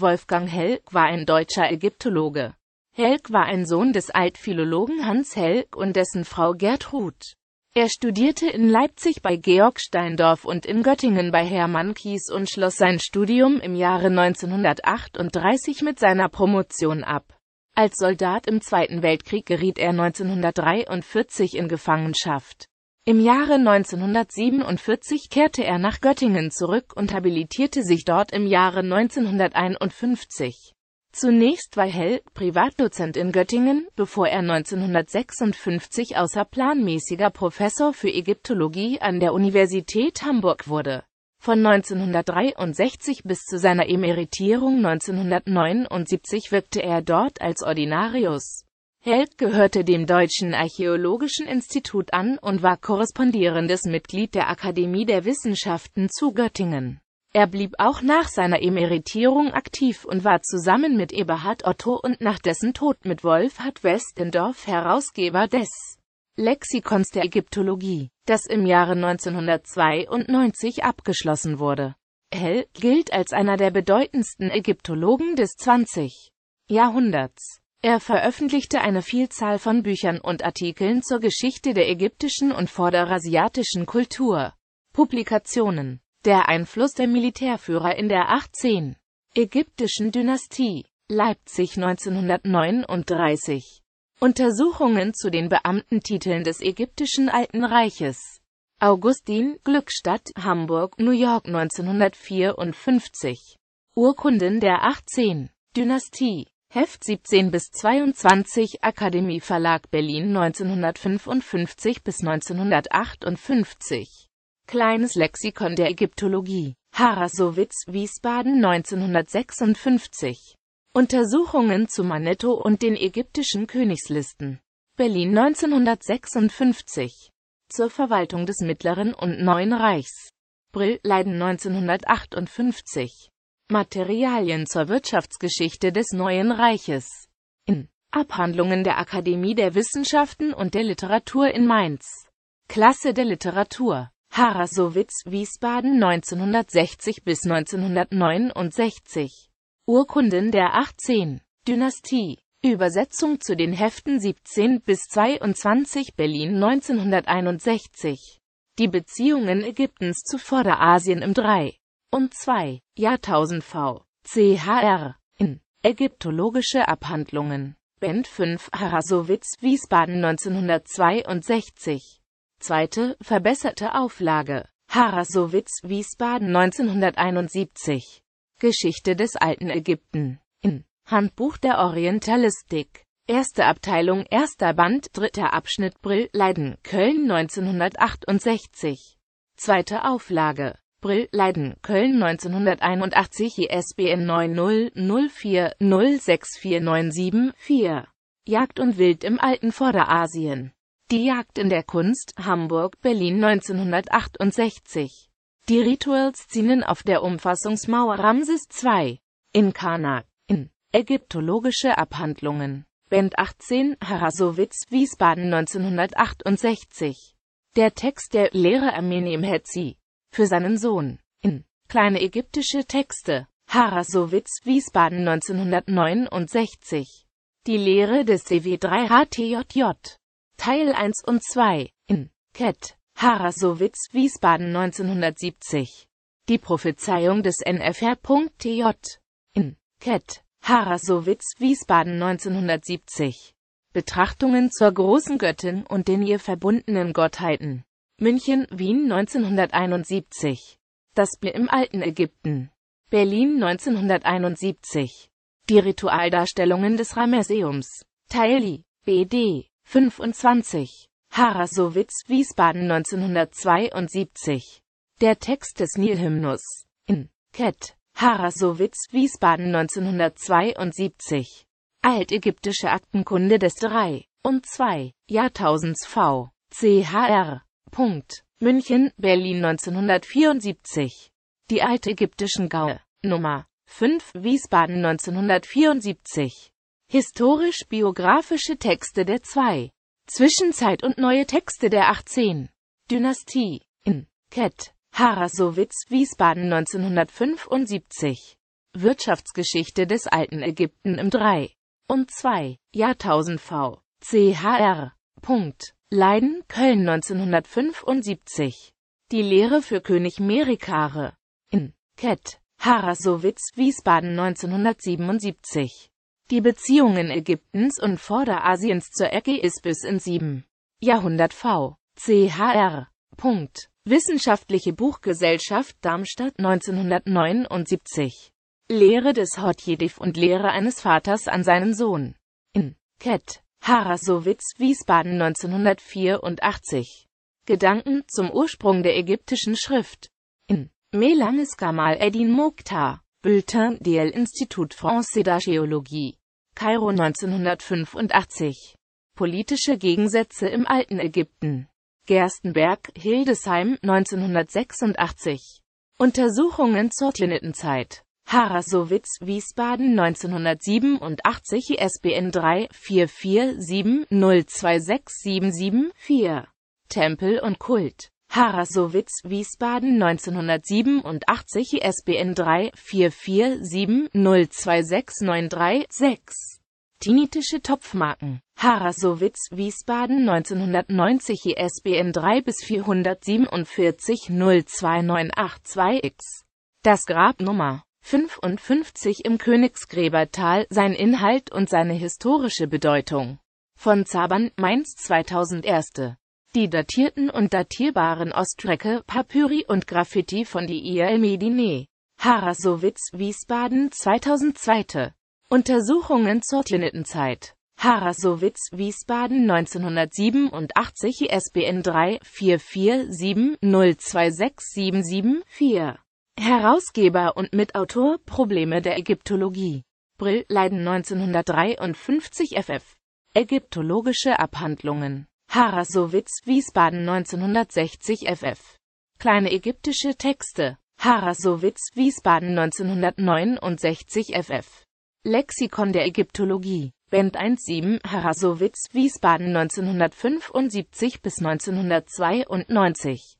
Wolfgang Helk war ein deutscher Ägyptologe. Helk war ein Sohn des Altphilologen Hans Helk und dessen Frau Gertrud. Er studierte in Leipzig bei Georg Steindorf und in Göttingen bei Hermann Kies und schloss sein Studium im Jahre 1938 mit seiner Promotion ab. Als Soldat im Zweiten Weltkrieg geriet er 1943 in Gefangenschaft. Im Jahre 1947 kehrte er nach Göttingen zurück und habilitierte sich dort im Jahre 1951. Zunächst war Hell Privatdozent in Göttingen, bevor er 1956 außerplanmäßiger Professor für Ägyptologie an der Universität Hamburg wurde. Von 1963 bis zu seiner Emeritierung 1979 wirkte er dort als Ordinarius. Held gehörte dem Deutschen Archäologischen Institut an und war korrespondierendes Mitglied der Akademie der Wissenschaften zu Göttingen. Er blieb auch nach seiner Emeritierung aktiv und war zusammen mit Eberhard Otto und nach dessen Tod mit Wolfhard Westendorf Herausgeber des Lexikons der Ägyptologie, das im Jahre 1992 abgeschlossen wurde. Held gilt als einer der bedeutendsten Ägyptologen des 20. Jahrhunderts. Er veröffentlichte eine Vielzahl von Büchern und Artikeln zur Geschichte der ägyptischen und vorderasiatischen Kultur. Publikationen Der Einfluss der Militärführer in der 18. Ägyptischen Dynastie Leipzig 1939 Untersuchungen zu den Beamtentiteln des ägyptischen Alten Reiches Augustin, Glückstadt, Hamburg, New York 1954 Urkunden der 18. Dynastie Heft 17 bis 22 Akademie Verlag Berlin 1955 bis 1958 Kleines Lexikon der Ägyptologie Harasowitz, Wiesbaden 1956 Untersuchungen zu Manetto und den ägyptischen Königslisten Berlin 1956 Zur Verwaltung des Mittleren und Neuen Reichs Brill, Leiden 1958 Materialien zur Wirtschaftsgeschichte des Neuen Reiches. In Abhandlungen der Akademie der Wissenschaften und der Literatur in Mainz. Klasse der Literatur. Harasowitz, Wiesbaden 1960 bis 1969. Urkunden der 18. Dynastie. Übersetzung zu den Heften 17 bis 22 Berlin 1961. Die Beziehungen Ägyptens zu Vorderasien im 3 und 2. Jahrtausend v. chr. in Ägyptologische Abhandlungen. Band 5 Harasowitz, Wiesbaden 1962. Zweite, verbesserte Auflage. Harasowitz, Wiesbaden 1971. Geschichte des alten Ägypten. In Handbuch der Orientalistik. Erste Abteilung, erster Band, dritter Abschnitt Brill, Leiden, Köln 1968. Zweite Auflage. April, Leiden, Köln 1981, ISBN 90 06497 4 Jagd und Wild im alten Vorderasien. Die Jagd in der Kunst, Hamburg, Berlin 1968. Die Rituals zielen auf der Umfassungsmauer Ramses II. In Karnak. In Ägyptologische Abhandlungen. Band 18, Harasowitz, Wiesbaden 1968. Der Text der Lehre Armeni Hetzi für seinen Sohn. In Kleine ägyptische Texte Harasowitz, Wiesbaden 1969 Die Lehre des CW3HTJJ Teil 1 und 2 In Ket Harasowitz, Wiesbaden 1970 Die Prophezeiung des NFR.tj In Ket Harasowitz, Wiesbaden 1970 Betrachtungen zur großen Göttin und den ihr verbundenen Gottheiten München, Wien 1971. Das Bier im alten Ägypten. Berlin 1971. Die Ritualdarstellungen des Ramesseums. Teili, BD, 25. Harasowitz, Wiesbaden 1972. Der Text des Nilhymnus. In. Ket. Harasowitz, Wiesbaden 1972. Altägyptische Aktenkunde des 3 und 2 Jahrtausends V. CHR Punkt. München, Berlin 1974. Die alte ägyptischen Gaue. Nummer 5, Wiesbaden 1974. Historisch-biografische Texte der 2. Zwischenzeit und neue Texte der 18. Dynastie. In. Ket. Harasowitz, Wiesbaden 1975. Wirtschaftsgeschichte des alten Ägypten im 3. und 2. Jahrtausend v. CHR. Punkt. Leiden, Köln 1975. Die Lehre für König Merikare. In Ket. Harasowitz, Wiesbaden 1977. Die Beziehungen Ägyptens und Vorderasiens zur Ecke ist bis in 7. Jahrhundert v. CHR. Punkt. Wissenschaftliche Buchgesellschaft Darmstadt 1979. Lehre des Hortjedif und Lehre eines Vaters an seinen Sohn. In Ket. Harasowitz, Wiesbaden 1984. Gedanken zum Ursprung der ägyptischen Schrift. In Melanges Gamal Eddin Mokhtar, Bulletin DL Institut Français d'Archéologie. Kairo 1985. Politische Gegensätze im alten Ägypten. Gerstenberg, Hildesheim 1986. Untersuchungen zur Tlinitenzeit. Harasowitz, Wiesbaden 1987, ISBN 3-447-02677-4. Tempel und Kult Harasowitz, Wiesbaden 1987, ISBN 3-447-02693-6. Tinitische Topfmarken Harasowitz, Wiesbaden 1990, ISBN 3-447-02982-X. Das Grabnummer. 55 im Königsgräbertal, sein Inhalt und seine historische Bedeutung. Von Zabern, Mainz 2001. Die datierten und datierbaren Ostrecke, Papyri und Graffiti von Die El Medine. Harasowitz, Wiesbaden 2002. Untersuchungen zur Klinittenzeit. Harasowitz, Wiesbaden 1987 ISBN 3 447 4 Herausgeber und Mitautor Probleme der Ägyptologie. Brill, Leiden 1953 ff. Ägyptologische Abhandlungen. Harasowitz, Wiesbaden 1960 ff. Kleine ägyptische Texte. Harasowitz, Wiesbaden 1969 ff. Lexikon der Ägyptologie. Band 17, Harasowitz, Wiesbaden 1975 bis 1992.